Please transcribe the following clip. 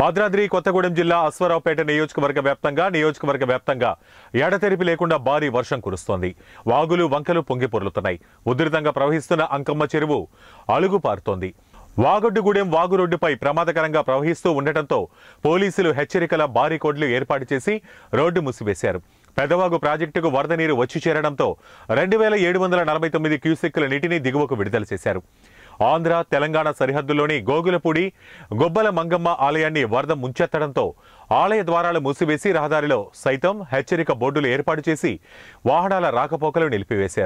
భద్రాద్రి కొత్తగూడెం జిల్లా అశ్వరావుపేట నియోజకవర్గ వ్యాప్తంగా నియోజకవర్గ వ్యాప్తంగా ఎడతెరిపి లేకుండా భారీ వర్షం కురుస్తోంది వాగులు వంకలు పొంగిపొర్లుతున్నాయి ఉధృతంగా ప్రవహిస్తున్న అంకమ్మ చెరువు అలుగు పారుతోంది వాగొడ్డుగూడెం వాగు రోడ్డుపై ప్రమాదకరంగా ప్రవహిస్తూ ఉండటంతో పోలీసులు హెచ్చరికల భారీ కోడ్లు ఏర్పాటు చేసి రోడ్డు మూసివేశారు పెదవాగు ప్రాజెక్టుకు వరద నీరు వచ్చి చేరడంతో రెండు వేల ఏడు వందల నలభై తొమ్మిది క్యూసెక్కుల నీటిని దిగువకు విడుదల చేశారు ఆంధ్ర తెలంగాణ సరిహద్దులోని గోగులపూడి గొబ్బల మంగమ్మ ఆలయాన్ని వరద ముంచెత్తడంతో ఆలయ ద్వారాలు మూసివేసి రహదారిలో సైతం హెచ్చరిక బోర్డులు ఏర్పాటు చేసి వాహనాల రాకపోకలు నిలిపివేశారు